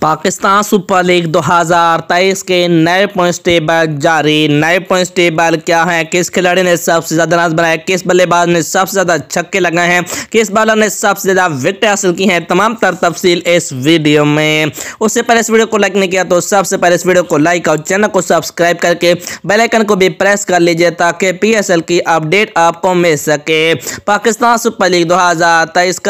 Pakistan super league 2023 के नए points table जारी नए पॉइंट्स टेबल क्या है किस खिलाड़ी ने सबसे ज़्यादा रन बनाए किस बल्लेबाज ने सबसे ज़्यादा छक्के लगाए हैं किस बॉलर ने सबसे ज़्यादा विकेट हासिल की हैं तमाम तर तफसील इस वीडियो में उससे पहले इस वीडियो को लाइक नहीं किया तो सबसे पहले इस वीडियो को लाइक और चैनल को सब्सक्राइब करके बेलाइकन को भी प्रेस कर लीजिए ताकि पी की अपडेट आपको मिल सके पाकिस्तान सुपर लीग दो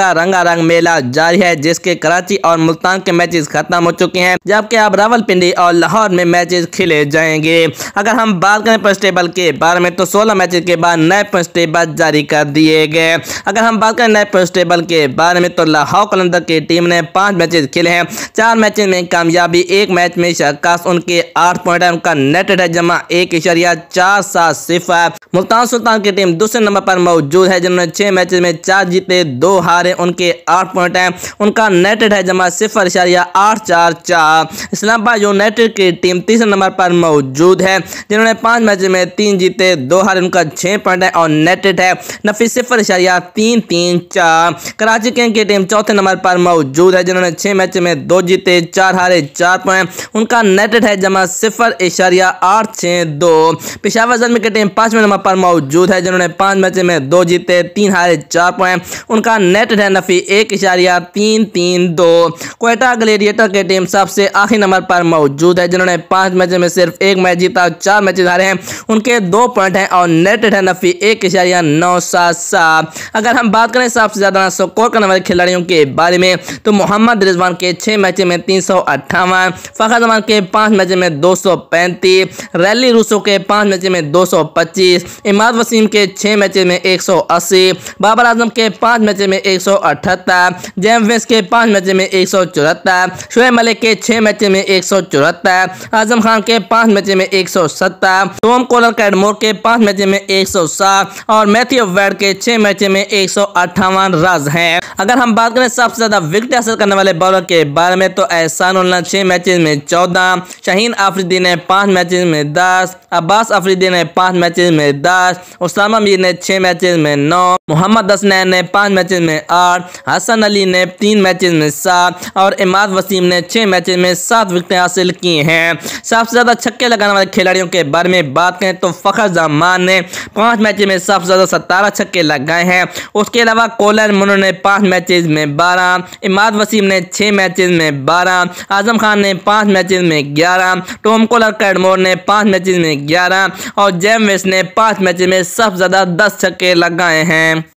का रंगारंग मेला जारी है जिसके कराची और मुल्तान के मैचेस खत्म खत्म हो चुके हैं जबकि अब रावलपिंडी और लाहौर में मैचेस खेले जाएंगे अगर हम बात करें पॉइंट के बारे में तो सोलह मैचेस के बाद नए पॉइंट जारी कर दिए गए अगर हम बात करें नए पॉइंट के बारे में तो लाहौर कलंदर की टीम ने पाँच मैच खेले हैं चार मैच में कामयाबी एक मैच में शकाश उनके आठ पॉइंट उनका नेट है जमा एक इशारिया चार सात सिफर मुल्तान सुल्तान की टीम दूसरे नंबर पर मौजूद है जिन्होंने छह मैच में चार जीते दो हारे उनके आठ पॉइंट हैं उनका नेटेड है जमा सिफर इशारिया आठ चार चार इस्लामाबाद यूनाइटेड की टीम तीसरे नंबर पर मौजूद है जिन्होंने पांच मैच में तीन जीते दो हार उनका छह पॉइंट है और नेटेड है नफी सिफर इशारिया तीन तीन चार कराची किंग की टीम चौथे नंबर पर मौजूद है जिन्होंने छह मैच में दो जीते चार हारे चार पॉइंट उनका नेटेड है जमा सिफर इशारिया आठ छः दो पिशावर जन्म की टीम पांचवें नंबर पर मौजूद है जिन्होंने पांच मैच में दो जीते तीन हारे चार पॉइंट उनका नेटेड है नफी एक इशारिया तीन तीन दो कोयटा ग्लेडिएटर श्रीलंका की टीम सबसे आखिरी नंबर पर मौजूद है जिन्होंने पांच मैच में सिर्फ एक मैच जीता और चार मैच हारे हैं उनके दो पॉइंट हैं और नेट है नफी एक इशारिया नौ सात सात अगर हम बात करें सबसे ज़्यादा स्कोर करने वाले खिलाड़ियों के बारे में तो मोहम्मद रिजवान के छह मैच में तीन सौ अट्ठावन फ़खर जमान के पांच मैच में दो सौ पैंतीस रैली रूसो के पांच मैच में दो सौ पच्चीस इमाद वसीम के छह मैच में एक सौ अस्सी बाबर आजम के पांच मैच में एक सौ अठहत्तर जैम वेस के पांच मैच में एक सौ चौहत्तर शुएब मलिक के छह मैच में एक सौ चौहत्तर आजम खान के पाँच मैच में एक सौ सत्तर टोम कोलर कैडमोर के पाँच मैच में एक सौ सात और मैथ्यू वैड के छह मैच में एक सौ अट्ठावन रन है अगर हम बात करें सबसे ज़्यादा विकेट हासिल करने वाले बॉलर के बारे में तो एहसान उल्ला छह मैच में चौदह शहीन आफरीदी ने पाँच मैच में दस अब्बास आफरीदी ने पाँच मैच में दस उसामा मीर ने छह मैच में नौ मोहम्मद दसनैन ने पाँच मैच में आठ हसन अली ने तीन मैच में सात और इमाद वसीम टीम ने छह मैच में सात विकटें हासिल की हैं सबसे ज़्यादा छक्के लगाने वाले खिलाड़ियों के बारे में बात करें तो फ़खर जमान ने पांच मैच में सबसे ज़्यादा सतारह छक्के लगाए हैं उसके अलावा कोलर मुनो ने पांच मैच में बारह इमाद वसीम ने छह मैच में बारह आजम खान ने पांच मैच में ग्यारह टोम कोलर कैडमोर ने पांच मैच में ग्यारह और जेम वेस्ट ने पांच मैच में सबसे ज़्यादा दस छक्के लगाए हैं